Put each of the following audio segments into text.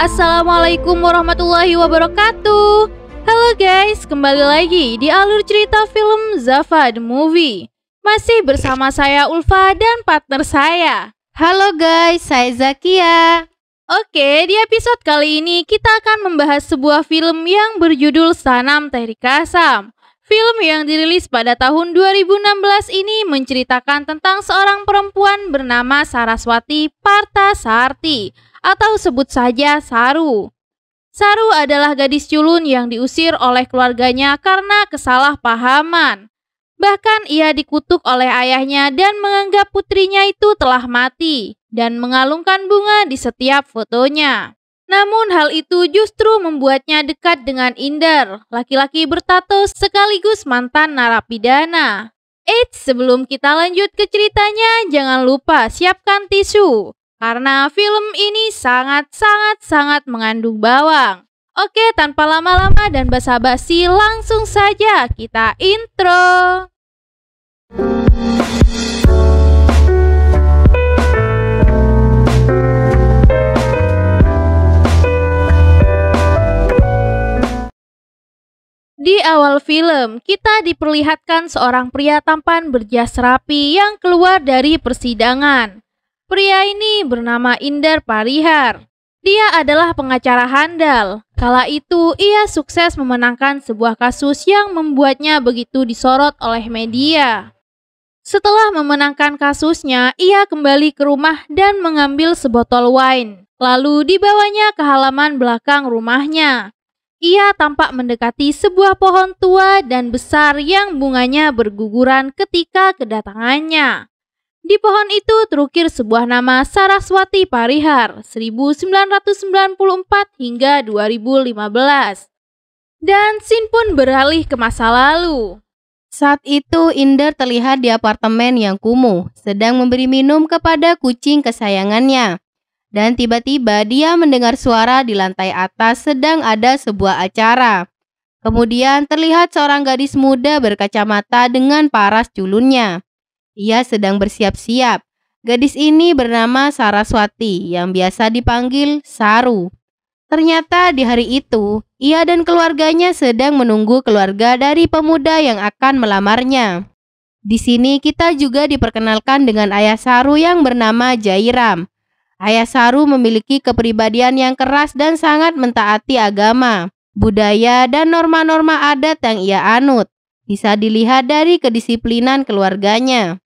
Assalamualaikum warahmatullahi wabarakatuh Halo guys, kembali lagi di alur cerita film Zafar Movie Masih bersama saya Ulfa dan partner saya Halo guys, saya Zakia Oke, di episode kali ini kita akan membahas sebuah film yang berjudul Sanam Tehri Kasam Film yang dirilis pada tahun 2016 ini menceritakan tentang seorang perempuan bernama Saraswati Partasarti atau sebut saja Saru. Saru adalah gadis culun yang diusir oleh keluarganya karena kesalahpahaman. Bahkan ia dikutuk oleh ayahnya dan menganggap putrinya itu telah mati dan mengalungkan bunga di setiap fotonya. Namun hal itu justru membuatnya dekat dengan Inder, laki-laki bertato sekaligus mantan narapidana. Eits, sebelum kita lanjut ke ceritanya, jangan lupa siapkan tisu. Karena film ini sangat-sangat-sangat mengandung bawang. Oke, tanpa lama-lama dan basa-basi, langsung saja kita intro. Di awal film, kita diperlihatkan seorang pria tampan berjas rapi yang keluar dari persidangan. Pria ini bernama Indar Parihar. Dia adalah pengacara handal. Kala itu, ia sukses memenangkan sebuah kasus yang membuatnya begitu disorot oleh media. Setelah memenangkan kasusnya, ia kembali ke rumah dan mengambil sebotol wine. Lalu dibawanya ke halaman belakang rumahnya. Ia tampak mendekati sebuah pohon tua dan besar yang bunganya berguguran ketika kedatangannya. Di pohon itu terukir sebuah nama Saraswati Parihar 1994 hingga 2015. Dan Sin pun beralih ke masa lalu. Saat itu Inder terlihat di apartemen yang kumuh, sedang memberi minum kepada kucing kesayangannya. Dan tiba-tiba dia mendengar suara di lantai atas sedang ada sebuah acara. Kemudian terlihat seorang gadis muda berkacamata dengan paras culunnya ia sedang bersiap-siap. Gadis ini bernama Saraswati yang biasa dipanggil Saru. Ternyata di hari itu, ia dan keluarganya sedang menunggu keluarga dari pemuda yang akan melamarnya. Di sini kita juga diperkenalkan dengan ayah Saru yang bernama Jairam. Ayah Saru memiliki kepribadian yang keras dan sangat mentaati agama, budaya, dan norma-norma adat yang ia anut. Bisa dilihat dari kedisiplinan keluarganya.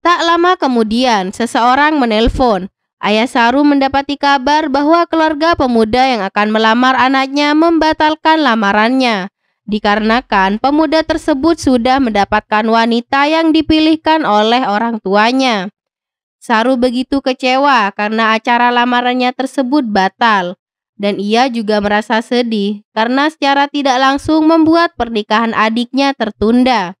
Tak lama kemudian, seseorang menelpon. Ayah Saru mendapati kabar bahwa keluarga pemuda yang akan melamar anaknya membatalkan lamarannya. Dikarenakan pemuda tersebut sudah mendapatkan wanita yang dipilihkan oleh orang tuanya. Saru begitu kecewa karena acara lamarannya tersebut batal. Dan ia juga merasa sedih karena secara tidak langsung membuat pernikahan adiknya tertunda.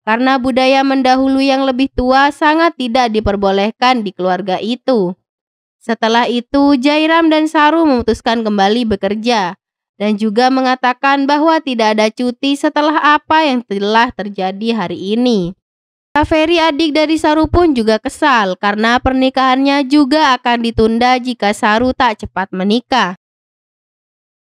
Karena budaya mendahulu yang lebih tua sangat tidak diperbolehkan di keluarga itu. Setelah itu, Jairam dan Saru memutuskan kembali bekerja dan juga mengatakan bahwa tidak ada cuti setelah apa yang telah terjadi hari ini. Kaveri adik dari Saru pun juga kesal karena pernikahannya juga akan ditunda jika Saru tak cepat menikah.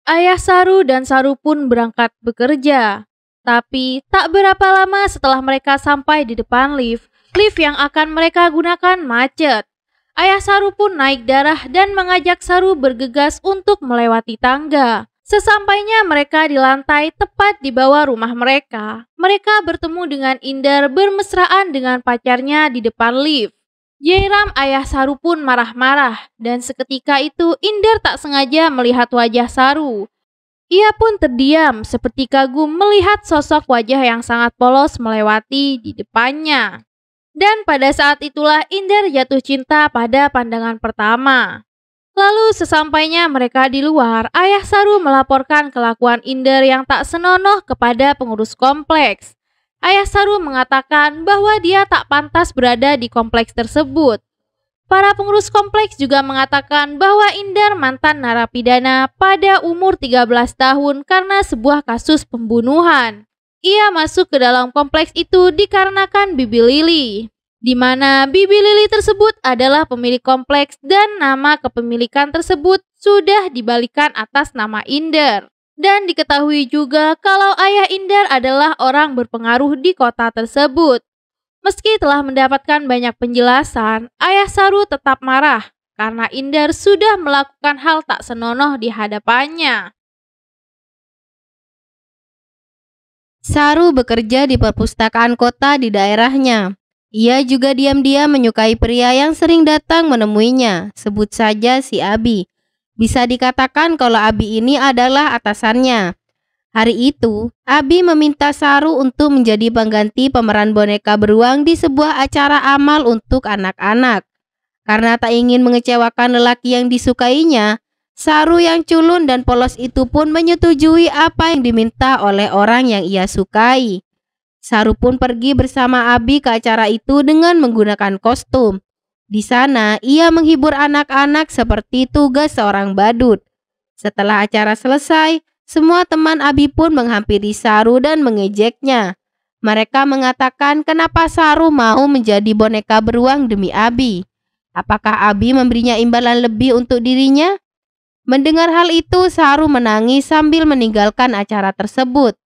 Ayah Saru dan Saru pun berangkat bekerja. Tapi tak berapa lama setelah mereka sampai di depan lift, lift yang akan mereka gunakan macet. Ayah Saru pun naik darah dan mengajak Saru bergegas untuk melewati tangga. Sesampainya mereka di lantai tepat di bawah rumah mereka, mereka bertemu dengan Indar bermesraan dengan pacarnya di depan lift. Jairam ayah Saru pun marah-marah dan seketika itu Inder tak sengaja melihat wajah Saru. Ia pun terdiam seperti kagum melihat sosok wajah yang sangat polos melewati di depannya. Dan pada saat itulah Inder jatuh cinta pada pandangan pertama. Lalu sesampainya mereka di luar, ayah Saru melaporkan kelakuan Inder yang tak senonoh kepada pengurus kompleks. Ayah Saru mengatakan bahwa dia tak pantas berada di kompleks tersebut. Para pengurus kompleks juga mengatakan bahwa Indar mantan narapidana pada umur 13 tahun karena sebuah kasus pembunuhan. Ia masuk ke dalam kompleks itu dikarenakan Bibi Lili, di mana Bibi Lili tersebut adalah pemilik kompleks dan nama kepemilikan tersebut sudah dibalikan atas nama Indar. Dan diketahui juga kalau ayah Indar adalah orang berpengaruh di kota tersebut. Meski telah mendapatkan banyak penjelasan, ayah Saru tetap marah karena Indar sudah melakukan hal tak senonoh di hadapannya. Saru bekerja di perpustakaan kota di daerahnya. Ia juga diam-diam menyukai pria yang sering datang menemuinya, sebut saja si Abi, bisa dikatakan kalau Abi ini adalah atasannya. Hari itu, Abi meminta Saru untuk menjadi pengganti pemeran boneka beruang di sebuah acara amal untuk anak-anak. Karena tak ingin mengecewakan lelaki yang disukainya, Saru yang culun dan polos itu pun menyetujui apa yang diminta oleh orang yang ia sukai. Saru pun pergi bersama Abi ke acara itu dengan menggunakan kostum. Di sana, ia menghibur anak-anak seperti tugas seorang badut. Setelah acara selesai, semua teman Abi pun menghampiri Saru dan mengejeknya. Mereka mengatakan kenapa Saru mau menjadi boneka beruang demi Abi. Apakah Abi memberinya imbalan lebih untuk dirinya? Mendengar hal itu, Saru menangis sambil meninggalkan acara tersebut.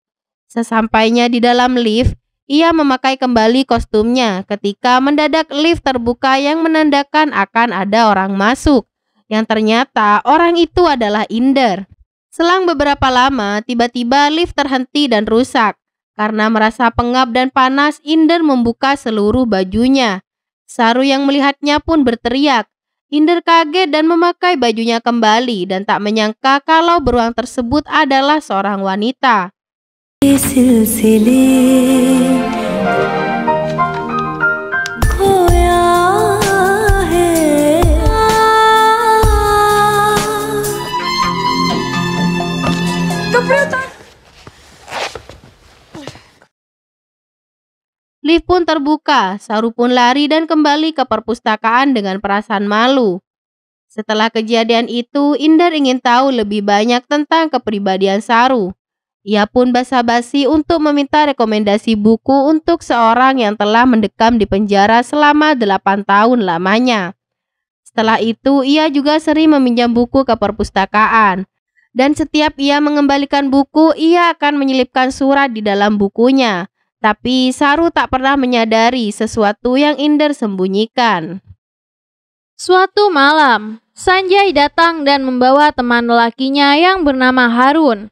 Sesampainya di dalam lift, ia memakai kembali kostumnya ketika mendadak lift terbuka yang menandakan akan ada orang masuk, yang ternyata orang itu adalah Inder. Selang beberapa lama, tiba-tiba lift terhenti dan rusak. Karena merasa pengap dan panas, Inder membuka seluruh bajunya. Saru yang melihatnya pun berteriak. Inder kaget dan memakai bajunya kembali dan tak menyangka kalau beruang tersebut adalah seorang wanita. सिलसिले Lift pun terbuka, Saru pun lari dan kembali ke perpustakaan dengan perasaan malu. Setelah kejadian itu, Indar ingin tahu lebih banyak tentang kepribadian Saru. Ia pun basa-basi untuk meminta rekomendasi buku untuk seorang yang telah mendekam di penjara selama 8 tahun lamanya. Setelah itu, ia juga sering meminjam buku ke perpustakaan. Dan setiap ia mengembalikan buku, ia akan menyelipkan surat di dalam bukunya. Tapi Saru tak pernah menyadari sesuatu yang Inder sembunyikan. Suatu malam, Sanjay datang dan membawa teman lelakinya yang bernama Harun.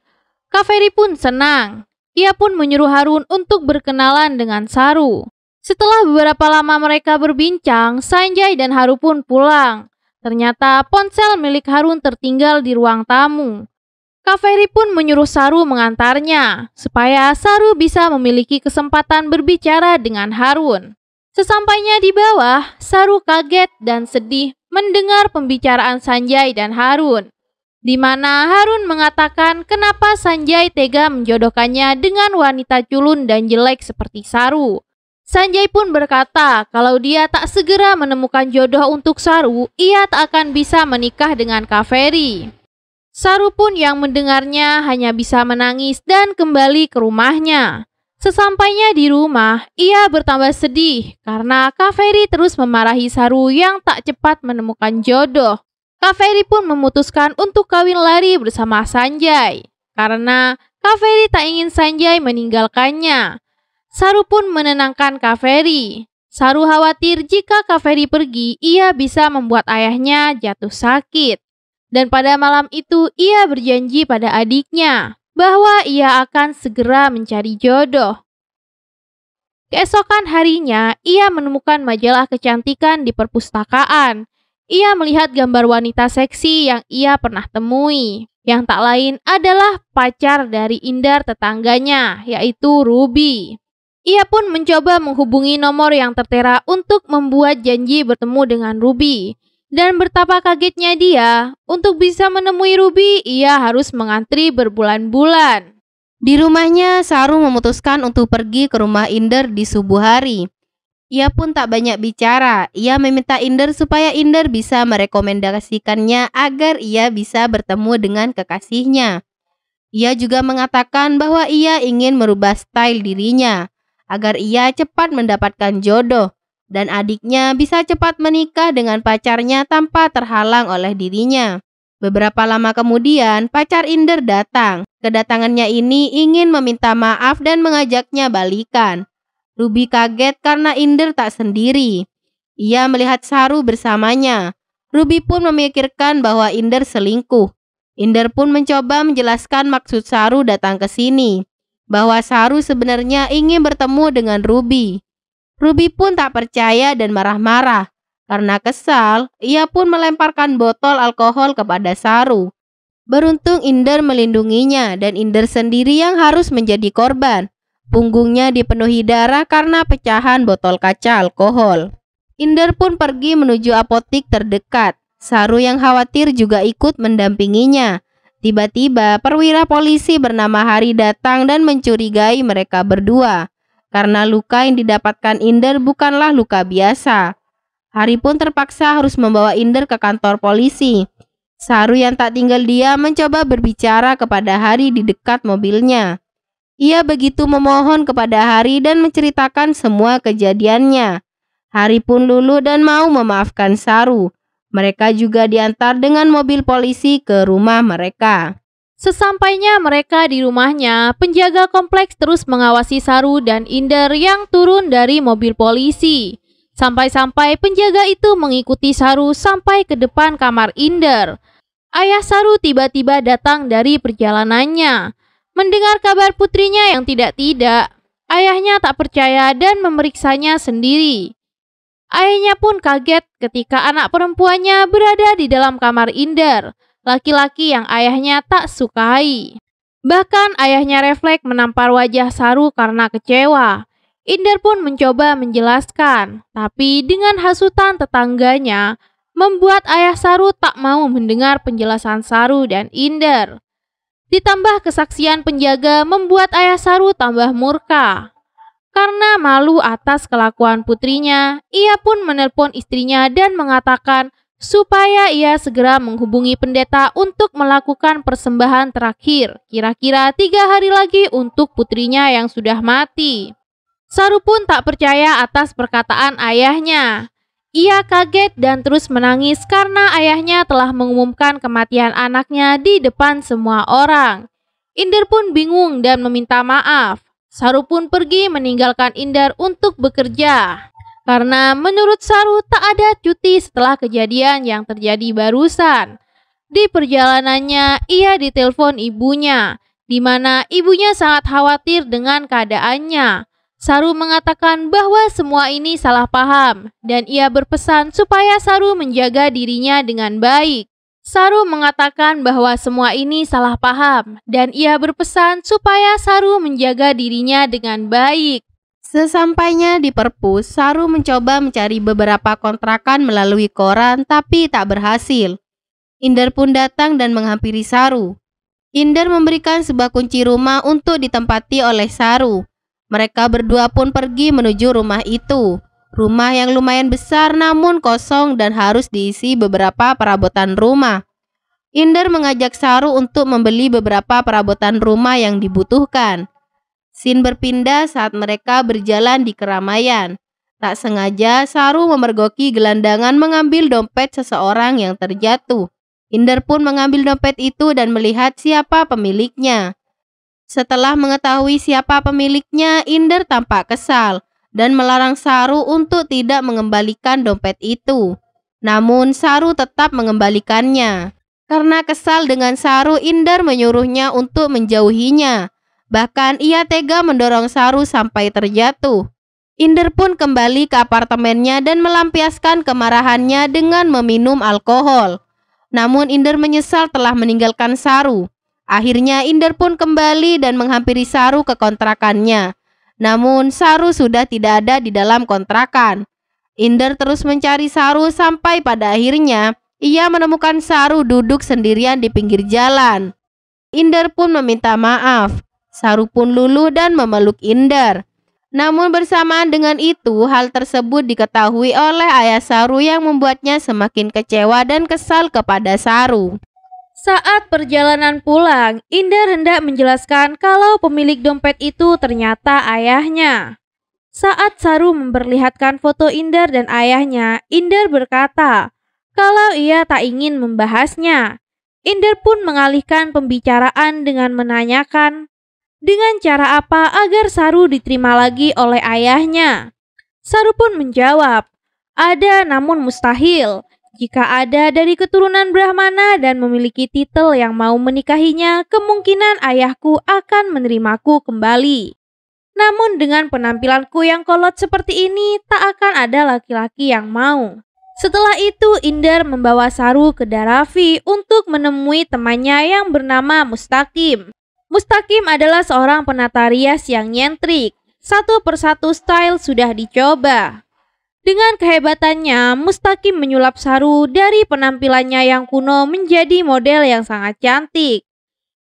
Kaveri pun senang. Ia pun menyuruh Harun untuk berkenalan dengan Saru. Setelah beberapa lama mereka berbincang, Sanjay dan Harun pun pulang. Ternyata ponsel milik Harun tertinggal di ruang tamu. Kaveri pun menyuruh Saru mengantarnya, supaya Saru bisa memiliki kesempatan berbicara dengan Harun. Sesampainya di bawah, Saru kaget dan sedih mendengar pembicaraan Sanjay dan Harun di mana Harun mengatakan kenapa Sanjay tega menjodohkannya dengan wanita culun dan jelek seperti Saru. Sanjay pun berkata kalau dia tak segera menemukan jodoh untuk Saru, ia tak akan bisa menikah dengan Kaveri. Saru pun yang mendengarnya hanya bisa menangis dan kembali ke rumahnya. Sesampainya di rumah, ia bertambah sedih karena Kaveri terus memarahi Saru yang tak cepat menemukan jodoh. Kaveri pun memutuskan untuk kawin lari bersama Sanjay karena Kaveri tak ingin Sanjay meninggalkannya. Saru pun menenangkan Kaveri. Saru khawatir jika Kaveri pergi, ia bisa membuat ayahnya jatuh sakit. Dan pada malam itu, ia berjanji pada adiknya bahwa ia akan segera mencari jodoh. Keesokan harinya, ia menemukan majalah kecantikan di perpustakaan ia melihat gambar wanita seksi yang ia pernah temui, yang tak lain adalah pacar dari Indar tetangganya, yaitu Ruby. Ia pun mencoba menghubungi nomor yang tertera untuk membuat janji bertemu dengan Ruby. Dan bertapa kagetnya dia, untuk bisa menemui Ruby, ia harus mengantri berbulan-bulan. Di rumahnya, Saru memutuskan untuk pergi ke rumah Indar di subuh hari. Ia pun tak banyak bicara. Ia meminta Inder supaya Inder bisa merekomendasikannya agar ia bisa bertemu dengan kekasihnya. Ia juga mengatakan bahwa ia ingin merubah style dirinya agar ia cepat mendapatkan jodoh dan adiknya bisa cepat menikah dengan pacarnya tanpa terhalang oleh dirinya. Beberapa lama kemudian, pacar Inder datang. Kedatangannya ini ingin meminta maaf dan mengajaknya balikan. Ruby kaget karena Inder tak sendiri. Ia melihat Saru bersamanya. Ruby pun memikirkan bahwa Inder selingkuh. Inder pun mencoba menjelaskan maksud Saru datang ke sini, bahwa Saru sebenarnya ingin bertemu dengan Ruby. Ruby pun tak percaya dan marah-marah. Karena kesal, ia pun melemparkan botol alkohol kepada Saru. Beruntung Inder melindunginya dan Inder sendiri yang harus menjadi korban. Punggungnya dipenuhi darah karena pecahan botol kaca alkohol. Inder pun pergi menuju apotik terdekat. Saru yang khawatir juga ikut mendampinginya. Tiba-tiba perwira polisi bernama Hari datang dan mencurigai mereka berdua. Karena luka yang didapatkan Inder bukanlah luka biasa. Hari pun terpaksa harus membawa Inder ke kantor polisi. Saru yang tak tinggal dia mencoba berbicara kepada Hari di dekat mobilnya. Ia begitu memohon kepada Hari dan menceritakan semua kejadiannya. Hari pun luluh dan mau memaafkan Saru. Mereka juga diantar dengan mobil polisi ke rumah mereka. Sesampainya mereka di rumahnya, penjaga kompleks terus mengawasi Saru dan Inder yang turun dari mobil polisi. Sampai-sampai penjaga itu mengikuti Saru sampai ke depan kamar Inder. Ayah Saru tiba-tiba datang dari perjalanannya. Mendengar kabar putrinya yang tidak-tidak, ayahnya tak percaya dan memeriksanya sendiri. Ayahnya pun kaget ketika anak perempuannya berada di dalam kamar Inder, laki-laki yang ayahnya tak sukai. Bahkan ayahnya refleks menampar wajah Saru karena kecewa. Inder pun mencoba menjelaskan, tapi dengan hasutan tetangganya, membuat ayah Saru tak mau mendengar penjelasan Saru dan Inder. Ditambah kesaksian penjaga membuat ayah Saru tambah murka. Karena malu atas kelakuan putrinya, ia pun menelpon istrinya dan mengatakan supaya ia segera menghubungi pendeta untuk melakukan persembahan terakhir, kira-kira tiga hari lagi untuk putrinya yang sudah mati. Saru pun tak percaya atas perkataan ayahnya. Ia kaget dan terus menangis karena ayahnya telah mengumumkan kematian anaknya di depan semua orang. Inder pun bingung dan meminta maaf. Saru pun pergi meninggalkan Inder untuk bekerja. Karena menurut Saru tak ada cuti setelah kejadian yang terjadi barusan. Di perjalanannya, ia ditelepon ibunya, di mana ibunya sangat khawatir dengan keadaannya. Saru mengatakan bahwa semua ini salah paham dan ia berpesan supaya Saru menjaga dirinya dengan baik. Saru mengatakan bahwa semua ini salah paham, dan ia berpesan supaya Saru menjaga dirinya dengan baik. Sesampainya di perpus, Saru mencoba mencari beberapa kontrakan melalui koran, tapi tak berhasil. Inder pun datang dan menghampiri Saru. Inder memberikan sebuah kunci rumah untuk ditempati oleh Saru. Mereka berdua pun pergi menuju rumah itu. Rumah yang lumayan besar namun kosong dan harus diisi beberapa perabotan rumah. Inder mengajak Saru untuk membeli beberapa perabotan rumah yang dibutuhkan. Sin berpindah saat mereka berjalan di keramaian. Tak sengaja, Saru memergoki gelandangan mengambil dompet seseorang yang terjatuh. Inder pun mengambil dompet itu dan melihat siapa pemiliknya. Setelah mengetahui siapa pemiliknya, Inder tampak kesal dan melarang Saru untuk tidak mengembalikan dompet itu. Namun Saru tetap mengembalikannya. Karena kesal dengan Saru, Inder menyuruhnya untuk menjauhinya. Bahkan ia tega mendorong Saru sampai terjatuh. Inder pun kembali ke apartemennya dan melampiaskan kemarahannya dengan meminum alkohol. Namun Inder menyesal telah meninggalkan Saru. Akhirnya Inder pun kembali dan menghampiri Saru ke kontrakannya. Namun Saru sudah tidak ada di dalam kontrakan. Inder terus mencari Saru sampai pada akhirnya ia menemukan Saru duduk sendirian di pinggir jalan. Inder pun meminta maaf. Saru pun luluh dan memeluk Inder. Namun bersamaan dengan itu, hal tersebut diketahui oleh ayah Saru yang membuatnya semakin kecewa dan kesal kepada Saru. Saat perjalanan pulang, Indar hendak menjelaskan kalau pemilik dompet itu ternyata ayahnya. Saat Saru memperlihatkan foto Indar dan ayahnya, Indar berkata kalau ia tak ingin membahasnya. Indar pun mengalihkan pembicaraan dengan menanyakan dengan cara apa agar Saru diterima lagi oleh ayahnya. Saru pun menjawab, ada namun mustahil. Jika ada dari keturunan Brahmana dan memiliki titel yang mau menikahinya, kemungkinan ayahku akan menerimaku kembali. Namun dengan penampilanku yang kolot seperti ini, tak akan ada laki-laki yang mau. Setelah itu, Indar membawa Saru ke Darafi untuk menemui temannya yang bernama Mustakim. Mustakim adalah seorang penata rias yang nyentrik. Satu persatu style sudah dicoba, dengan kehebatannya, Mustaqim menyulap Saru dari penampilannya yang kuno menjadi model yang sangat cantik.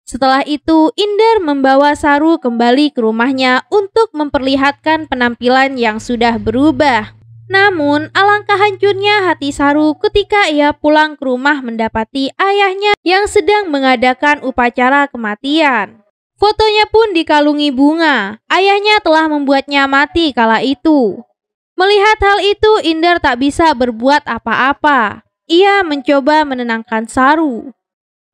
Setelah itu, Inder membawa Saru kembali ke rumahnya untuk memperlihatkan penampilan yang sudah berubah. Namun, alangkah hancurnya hati Saru ketika ia pulang ke rumah mendapati ayahnya yang sedang mengadakan upacara kematian. Fotonya pun dikalungi bunga. Ayahnya telah membuatnya mati kala itu. Melihat hal itu, Indar tak bisa berbuat apa-apa. Ia mencoba menenangkan Saru.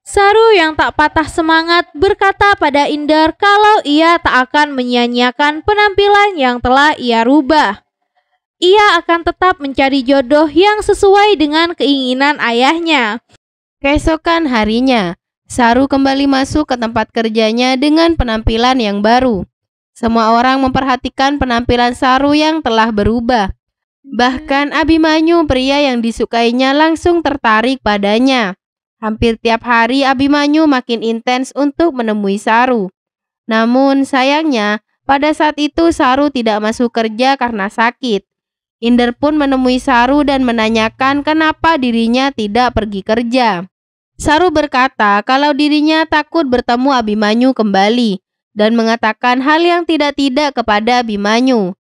Saru yang tak patah semangat berkata pada Indar kalau ia tak akan menyanyiakan penampilan yang telah ia rubah. Ia akan tetap mencari jodoh yang sesuai dengan keinginan ayahnya. Keesokan harinya, Saru kembali masuk ke tempat kerjanya dengan penampilan yang baru. Semua orang memperhatikan penampilan Saru yang telah berubah. Bahkan Abimanyu, pria yang disukainya, langsung tertarik padanya. Hampir tiap hari Abimanyu makin intens untuk menemui Saru. Namun sayangnya, pada saat itu Saru tidak masuk kerja karena sakit. Inder pun menemui Saru dan menanyakan kenapa dirinya tidak pergi kerja. Saru berkata kalau dirinya takut bertemu Abimanyu kembali dan mengatakan hal yang tidak-tidak kepada Bimanyu.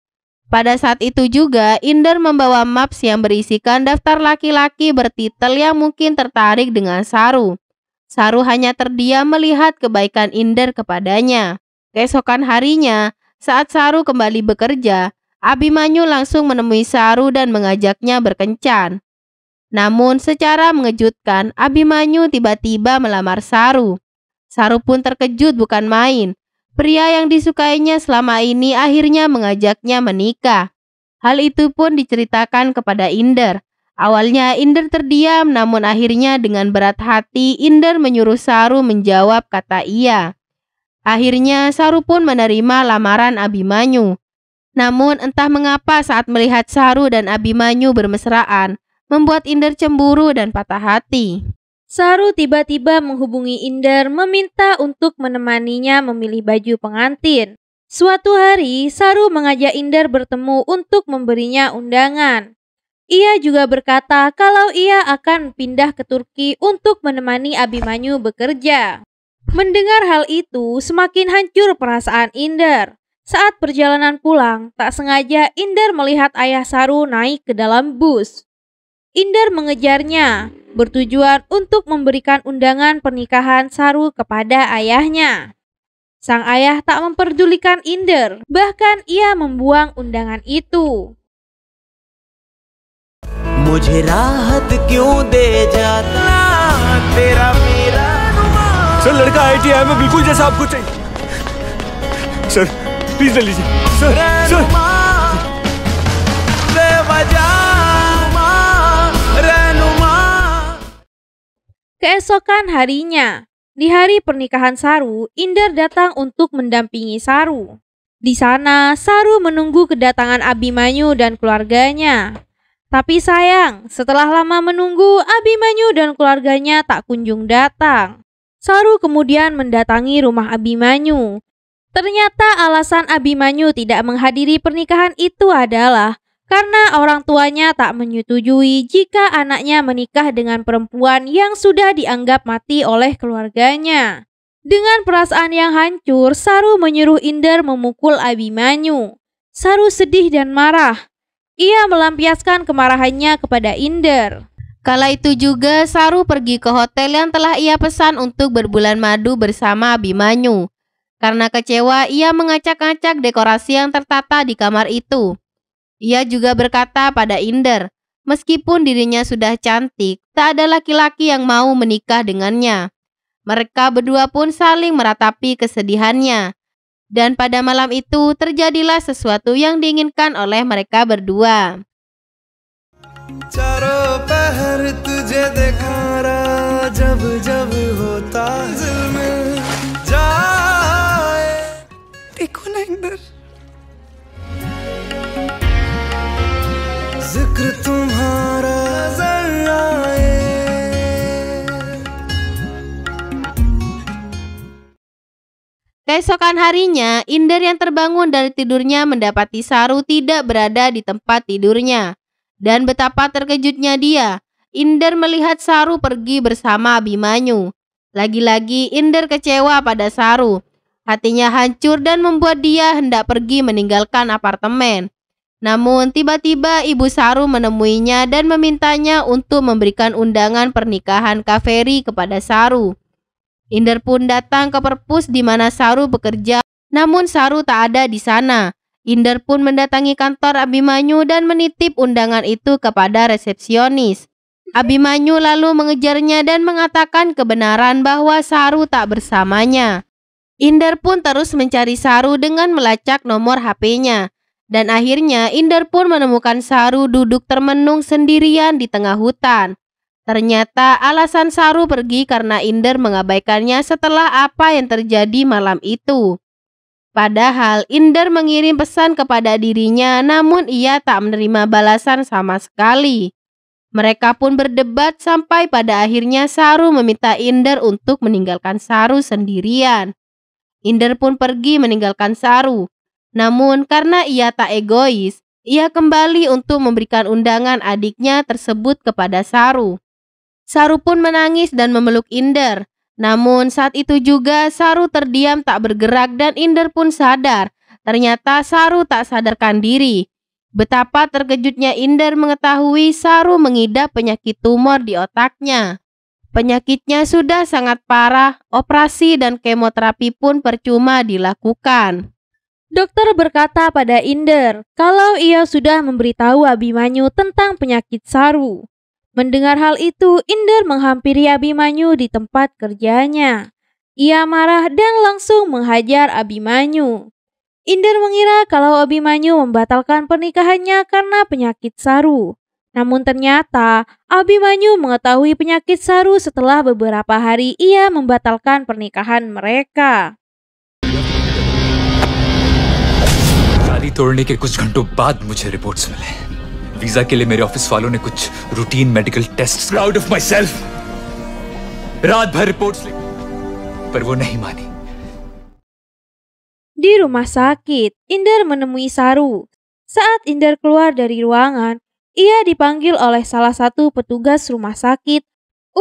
Pada saat itu juga, Inder membawa maps yang berisikan daftar laki-laki bertitel yang mungkin tertarik dengan Saru. Saru hanya terdiam melihat kebaikan Inder kepadanya. Keesokan harinya, saat Saru kembali bekerja, Abimanyu langsung menemui Saru dan mengajaknya berkencan. Namun secara mengejutkan, Abimanyu tiba-tiba melamar Saru. Saru pun terkejut bukan main. Pria yang disukainya selama ini akhirnya mengajaknya menikah. Hal itu pun diceritakan kepada Inder. Awalnya Inder terdiam namun akhirnya dengan berat hati Inder menyuruh Saru menjawab kata iya. Akhirnya Saru pun menerima lamaran Abimanyu. Namun entah mengapa saat melihat Saru dan Abimanyu bermesraan, membuat Inder cemburu dan patah hati. Saru tiba-tiba menghubungi Inder meminta untuk menemaninya memilih baju pengantin. Suatu hari, Saru mengajak Inder bertemu untuk memberinya undangan. Ia juga berkata kalau ia akan pindah ke Turki untuk menemani Abimanyu bekerja. Mendengar hal itu, semakin hancur perasaan Inder. Saat perjalanan pulang, tak sengaja Inder melihat ayah Saru naik ke dalam bus. Inder mengejarnya, bertujuan untuk memberikan undangan pernikahan Saru kepada ayahnya. Sang ayah tak memperdulikan Inder, bahkan ia membuang undangan itu. Sir, लड़का Sir. Sir. Sir. Sir. Sir. Sir, Sir. Keesokan harinya, di hari pernikahan Saru, Indar datang untuk mendampingi Saru. Di sana, Saru menunggu kedatangan Abimanyu dan keluarganya. Tapi sayang, setelah lama menunggu, Abimanyu dan keluarganya tak kunjung datang. Saru kemudian mendatangi rumah Abimanyu. Ternyata alasan Abimanyu tidak menghadiri pernikahan itu adalah karena orang tuanya tak menyetujui jika anaknya menikah dengan perempuan yang sudah dianggap mati oleh keluarganya. Dengan perasaan yang hancur, Saru menyuruh Inder memukul Abimanyu. Saru sedih dan marah. Ia melampiaskan kemarahannya kepada Inder. Kala itu juga Saru pergi ke hotel yang telah ia pesan untuk berbulan madu bersama Abimanyu. Karena kecewa, ia mengacak-acak dekorasi yang tertata di kamar itu. Ia juga berkata pada Inder, meskipun dirinya sudah cantik, tak ada laki-laki yang mau menikah dengannya. Mereka berdua pun saling meratapi kesedihannya. Dan pada malam itu terjadilah sesuatu yang diinginkan oleh mereka berdua. Keesokan harinya, Inder yang terbangun dari tidurnya mendapati Saru tidak berada di tempat tidurnya. Dan betapa terkejutnya dia. Inder melihat Saru pergi bersama Abimanyu. Lagi-lagi Inder kecewa pada Saru. Hatinya hancur dan membuat dia hendak pergi meninggalkan apartemen. Namun tiba-tiba Ibu Saru menemuinya dan memintanya untuk memberikan undangan pernikahan Kaveri kepada Saru. Inder pun datang ke perpus di mana Saru bekerja, namun Saru tak ada di sana. Inder pun mendatangi kantor Abimanyu dan menitip undangan itu kepada resepsionis. Abimanyu lalu mengejarnya dan mengatakan kebenaran bahwa Saru tak bersamanya. Inder pun terus mencari Saru dengan melacak nomor HP-nya. Dan akhirnya Inder pun menemukan Saru duduk termenung sendirian di tengah hutan. Ternyata alasan Saru pergi karena Inder mengabaikannya setelah apa yang terjadi malam itu. Padahal Inder mengirim pesan kepada dirinya namun ia tak menerima balasan sama sekali. Mereka pun berdebat sampai pada akhirnya Saru meminta Inder untuk meninggalkan Saru sendirian. Inder pun pergi meninggalkan Saru. Namun karena ia tak egois, ia kembali untuk memberikan undangan adiknya tersebut kepada Saru. Saru pun menangis dan memeluk Inder. Namun saat itu juga Saru terdiam tak bergerak dan Inder pun sadar. Ternyata Saru tak sadarkan diri. Betapa terkejutnya Inder mengetahui Saru mengidap penyakit tumor di otaknya. Penyakitnya sudah sangat parah, operasi dan kemoterapi pun percuma dilakukan. Dokter berkata pada Inder kalau ia sudah memberitahu Abimanyu tentang penyakit saru. Mendengar hal itu, Inder menghampiri Abimanyu di tempat kerjanya. Ia marah dan langsung menghajar Abimanyu. Inder mengira kalau Abimanyu membatalkan pernikahannya karena penyakit saru. Namun ternyata Abimanyu mengetahui penyakit saru setelah beberapa hari ia membatalkan pernikahan mereka. ताली तोड़ने के कुछ घंटों बाद मुझे रिपोर्ट्स मिले वीजा के लिए मेरे ऑफिस वालों ने कुछ routine medical test proud of myself रात भर रिपोर्ट्स पर वो नहीं मानी Di rumah sakit, Inder menemui Saru. Saat Inder keluar dari ruangan, ia dipanggil oleh salah satu petugas rumah sakit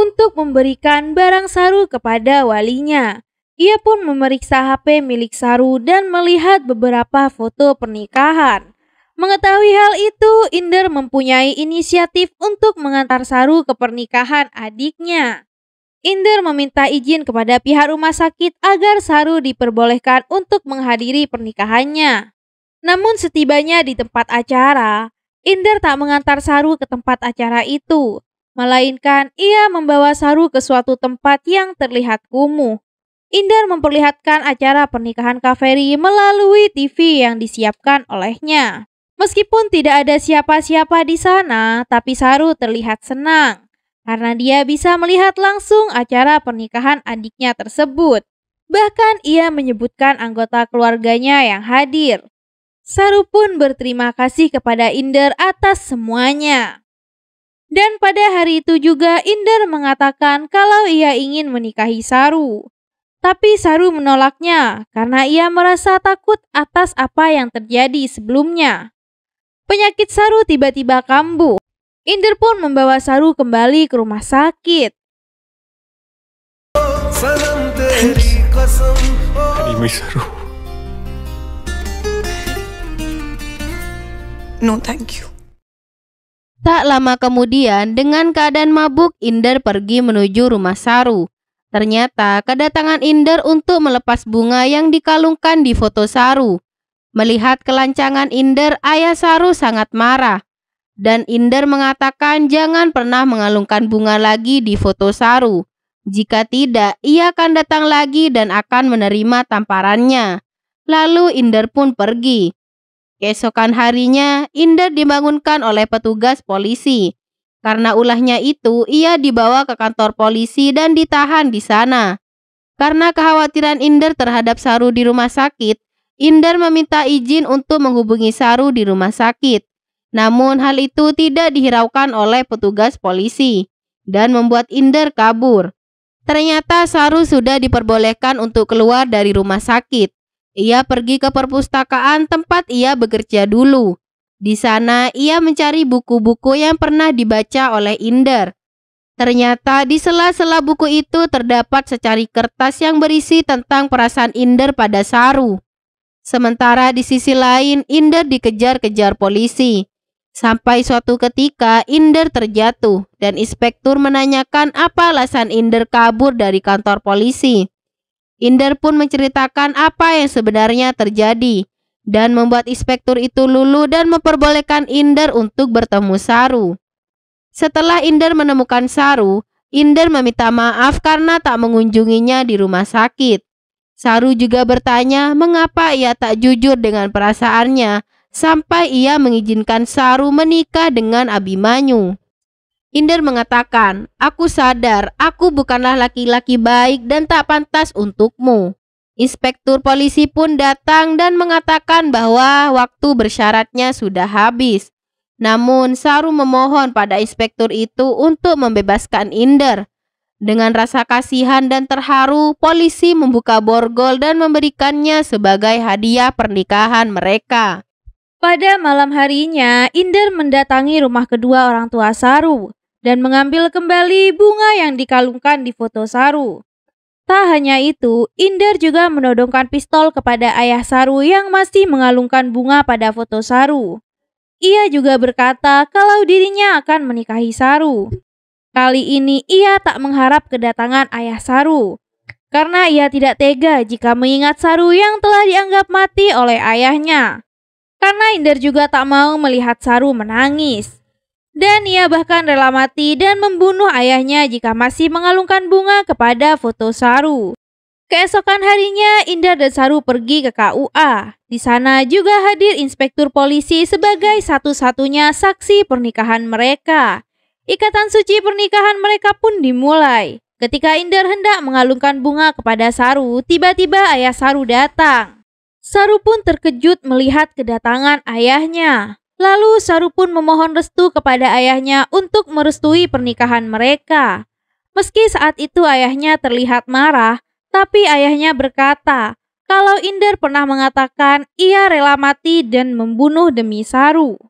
untuk memberikan barang Saru kepada walinya. Ia pun memeriksa HP milik Saru dan melihat beberapa foto pernikahan. Mengetahui hal itu, Inder mempunyai inisiatif untuk mengantar Saru ke pernikahan adiknya. Inder meminta izin kepada pihak rumah sakit agar Saru diperbolehkan untuk menghadiri pernikahannya. Namun setibanya di tempat acara, Inder tak mengantar Saru ke tempat acara itu, melainkan ia membawa Saru ke suatu tempat yang terlihat kumuh. Indar memperlihatkan acara pernikahan Kaveri melalui TV yang disiapkan olehnya. Meskipun tidak ada siapa-siapa di sana, tapi Saru terlihat senang karena dia bisa melihat langsung acara pernikahan adiknya tersebut. Bahkan ia menyebutkan anggota keluarganya yang hadir. Saru pun berterima kasih kepada Inder atas semuanya. Dan pada hari itu juga Inder mengatakan kalau ia ingin menikahi Saru. Tapi Saru menolaknya karena ia merasa takut atas apa yang terjadi sebelumnya. Penyakit Saru tiba-tiba kambuh. Inder pun membawa Saru kembali ke rumah sakit. Harimi Saru. No thank you. Tak lama kemudian, dengan keadaan mabuk, Inder pergi menuju rumah Saru. Ternyata kedatangan Inder untuk melepas bunga yang dikalungkan di foto Saru. Melihat kelancangan Inder, ayah Saru sangat marah. Dan Inder mengatakan jangan pernah mengalungkan bunga lagi di foto Saru. Jika tidak, ia akan datang lagi dan akan menerima tamparannya. Lalu Inder pun pergi. Keesokan harinya, Inder dibangunkan oleh petugas polisi. Karena ulahnya itu, ia dibawa ke kantor polisi dan ditahan di sana. Karena kekhawatiran Inder terhadap Saru di rumah sakit, Inder meminta izin untuk menghubungi Saru di rumah sakit. Namun hal itu tidak dihiraukan oleh petugas polisi dan membuat Inder kabur. Ternyata Saru sudah diperbolehkan untuk keluar dari rumah sakit. Ia pergi ke perpustakaan tempat ia bekerja dulu. Di sana ia mencari buku-buku yang pernah dibaca oleh Inder. Ternyata di sela-sela buku itu terdapat secari kertas yang berisi tentang perasaan Inder pada Saru. Sementara di sisi lain Inder dikejar-kejar polisi. Sampai suatu ketika Inder terjatuh dan inspektur menanyakan apa alasan Inder kabur dari kantor polisi. Inder pun menceritakan apa yang sebenarnya terjadi dan membuat inspektur itu lulu dan memperbolehkan Inder untuk bertemu Saru. Setelah Inder menemukan Saru, Inder meminta maaf karena tak mengunjunginya di rumah sakit. Saru juga bertanya mengapa ia tak jujur dengan perasaannya sampai ia mengizinkan Saru menikah dengan Abimanyu. Inder mengatakan, aku sadar aku bukanlah laki-laki baik dan tak pantas untukmu. Inspektur polisi pun datang dan mengatakan bahwa waktu bersyaratnya sudah habis. Namun Saru memohon pada inspektur itu untuk membebaskan Inder. Dengan rasa kasihan dan terharu, polisi membuka borgol dan memberikannya sebagai hadiah pernikahan mereka. Pada malam harinya, Inder mendatangi rumah kedua orang tua Saru dan mengambil kembali bunga yang dikalungkan di foto Saru. Tak hanya itu, Inder juga menodongkan pistol kepada ayah Saru yang masih mengalungkan bunga pada foto Saru. Ia juga berkata kalau dirinya akan menikahi Saru. Kali ini ia tak mengharap kedatangan ayah Saru, karena ia tidak tega jika mengingat Saru yang telah dianggap mati oleh ayahnya. Karena Inder juga tak mau melihat Saru menangis. Dan ia bahkan rela mati dan membunuh ayahnya jika masih mengalungkan bunga kepada foto Saru. Keesokan harinya, Indar dan Saru pergi ke KUA. Di sana juga hadir inspektur polisi sebagai satu-satunya saksi pernikahan mereka. Ikatan suci pernikahan mereka pun dimulai. Ketika Indar hendak mengalungkan bunga kepada Saru, tiba-tiba ayah Saru datang. Saru pun terkejut melihat kedatangan ayahnya. Lalu Saru pun memohon restu kepada ayahnya untuk merestui pernikahan mereka. Meski saat itu ayahnya terlihat marah, tapi ayahnya berkata kalau Inder pernah mengatakan ia rela mati dan membunuh demi Saru.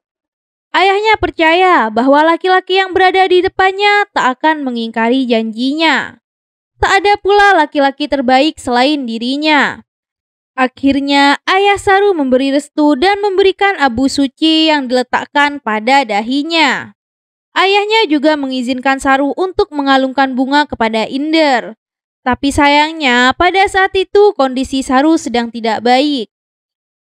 Ayahnya percaya bahwa laki-laki yang berada di depannya tak akan mengingkari janjinya. Tak ada pula laki-laki terbaik selain dirinya. Akhirnya, ayah Saru memberi restu dan memberikan abu suci yang diletakkan pada dahinya. Ayahnya juga mengizinkan Saru untuk mengalungkan bunga kepada Inder. Tapi sayangnya, pada saat itu kondisi Saru sedang tidak baik.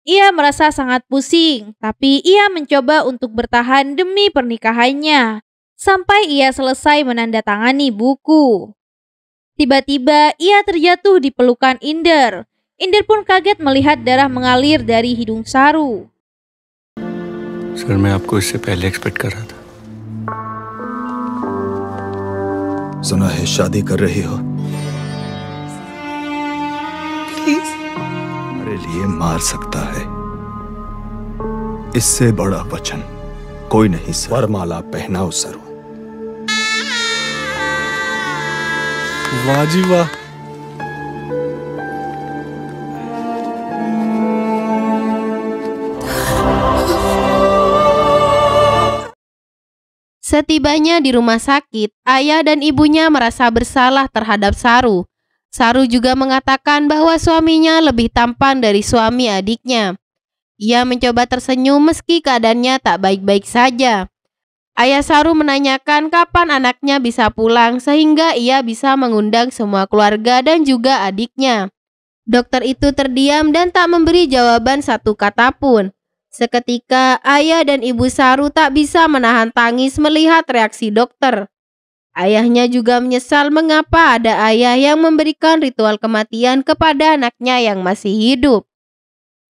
Ia merasa sangat pusing, tapi ia mencoba untuk bertahan demi pernikahannya sampai ia selesai menandatangani buku. Tiba-tiba ia terjatuh di pelukan Inder Indir pun kaget melihat darah mengalir dari hidung Saru. Sir मैं आपको इससे पहले एक्सपेक्ट कर रहा था सुना है शादी कर रही हो प्लीज मेरे लिए मार सकता है इससे बड़ा वचन कोई नहीं सर वरमाला पहनाओ सरू Setibanya di rumah sakit, ayah dan ibunya merasa bersalah terhadap Saru. Saru juga mengatakan bahwa suaminya lebih tampan dari suami adiknya. Ia mencoba tersenyum meski keadaannya tak baik-baik saja. Ayah Saru menanyakan kapan anaknya bisa pulang sehingga ia bisa mengundang semua keluarga dan juga adiknya. Dokter itu terdiam dan tak memberi jawaban satu kata pun. Seketika ayah dan ibu Saru tak bisa menahan tangis melihat reaksi dokter. Ayahnya juga menyesal mengapa ada ayah yang memberikan ritual kematian kepada anaknya yang masih hidup.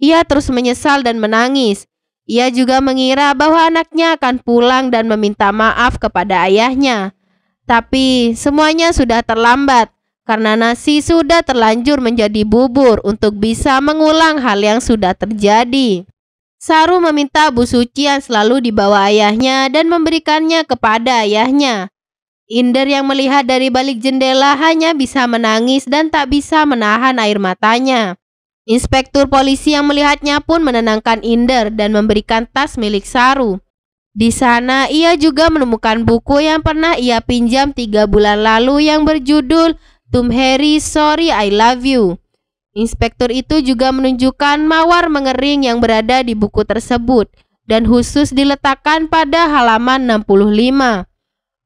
Ia terus menyesal dan menangis. Ia juga mengira bahwa anaknya akan pulang dan meminta maaf kepada ayahnya. Tapi semuanya sudah terlambat karena nasi sudah terlanjur menjadi bubur untuk bisa mengulang hal yang sudah terjadi. Saru meminta Busuci yang selalu dibawa ayahnya dan memberikannya kepada ayahnya. Inder yang melihat dari balik jendela hanya bisa menangis dan tak bisa menahan air matanya. Inspektur polisi yang melihatnya pun menenangkan Inder dan memberikan tas milik Saru. Di sana ia juga menemukan buku yang pernah ia pinjam tiga bulan lalu yang berjudul Harry, Sorry I Love You. Inspektur itu juga menunjukkan mawar mengering yang berada di buku tersebut dan khusus diletakkan pada halaman 65.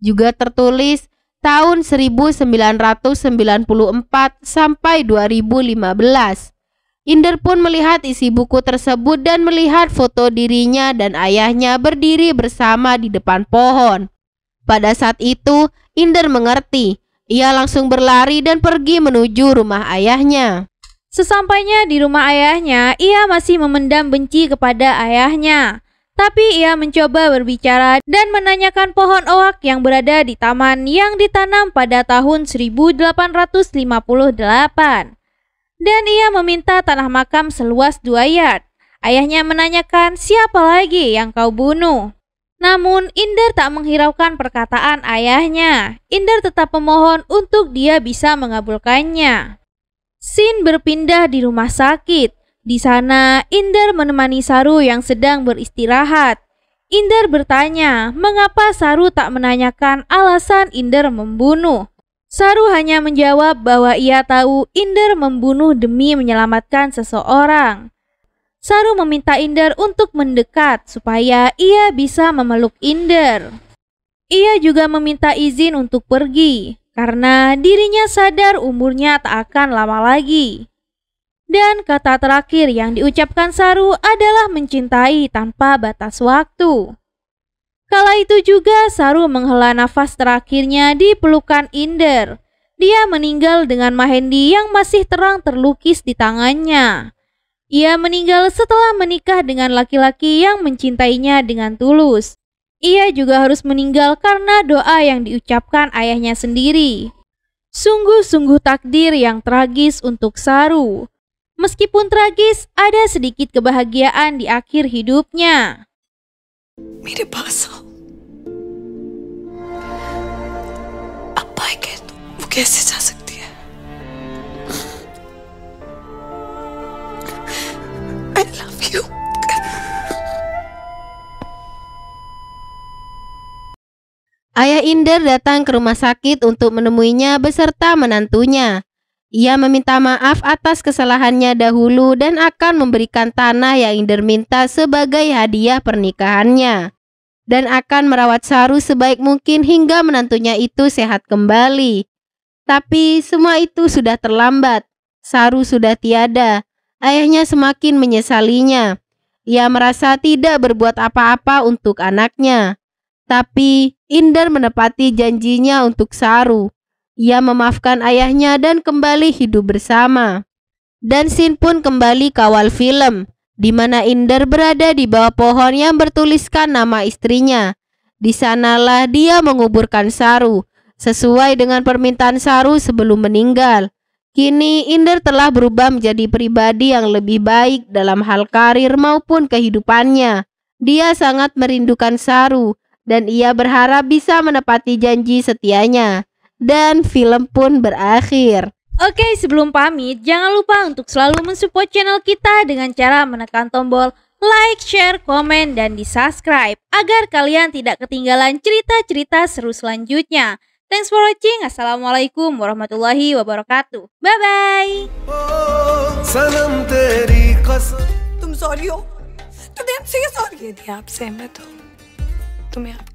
Juga tertulis tahun 1994 sampai 2015. Inder pun melihat isi buku tersebut dan melihat foto dirinya dan ayahnya berdiri bersama di depan pohon. Pada saat itu, Inder mengerti. Ia langsung berlari dan pergi menuju rumah ayahnya. Sesampainya di rumah ayahnya, ia masih memendam benci kepada ayahnya. Tapi ia mencoba berbicara dan menanyakan pohon oak yang berada di taman yang ditanam pada tahun 1858. Dan ia meminta tanah makam seluas dua yard. Ayahnya menanyakan siapa lagi yang kau bunuh. Namun Inder tak menghiraukan perkataan ayahnya. Inder tetap memohon untuk dia bisa mengabulkannya. Sin berpindah di rumah sakit. Di sana, Inder menemani Saru yang sedang beristirahat. Inder bertanya, mengapa Saru tak menanyakan alasan Inder membunuh? Saru hanya menjawab bahwa ia tahu Inder membunuh demi menyelamatkan seseorang. Saru meminta Inder untuk mendekat supaya ia bisa memeluk Inder. Ia juga meminta izin untuk pergi karena dirinya sadar umurnya tak akan lama lagi. Dan kata terakhir yang diucapkan Saru adalah mencintai tanpa batas waktu. Kala itu juga Saru menghela nafas terakhirnya di pelukan Inder. Dia meninggal dengan Mahendi yang masih terang terlukis di tangannya. Ia meninggal setelah menikah dengan laki-laki yang mencintainya dengan tulus. Ia juga harus meninggal karena doa yang diucapkan ayahnya sendiri. Sungguh-sungguh takdir yang tragis untuk Saru. Meskipun tragis, ada sedikit kebahagiaan di akhir hidupnya. Mirip paso. Apa I love you. Ayah Inder datang ke rumah sakit untuk menemuinya beserta menantunya. Ia meminta maaf atas kesalahannya dahulu dan akan memberikan tanah yang Inder minta sebagai hadiah pernikahannya. Dan akan merawat Saru sebaik mungkin hingga menantunya itu sehat kembali. Tapi semua itu sudah terlambat. Saru sudah tiada. Ayahnya semakin menyesalinya. Ia merasa tidak berbuat apa-apa untuk anaknya. Tapi Indar menepati janjinya untuk Saru. Ia memaafkan ayahnya dan kembali hidup bersama. Dan Sin pun kembali kawal film, di mana Indar berada di bawah pohon yang bertuliskan nama istrinya. Di sanalah dia menguburkan Saru, sesuai dengan permintaan Saru sebelum meninggal. Kini Indar telah berubah menjadi pribadi yang lebih baik dalam hal karir maupun kehidupannya. Dia sangat merindukan Saru, dan ia berharap bisa menepati janji setianya. Dan film pun berakhir. Oke, sebelum pamit, jangan lupa untuk selalu mensupport channel kita dengan cara menekan tombol like, share, komen, dan di-subscribe agar kalian tidak ketinggalan cerita-cerita seru selanjutnya. Thanks for watching. Assalamualaikum warahmatullahi wabarakatuh. Bye bye. Oh, oh, oh. mesmo.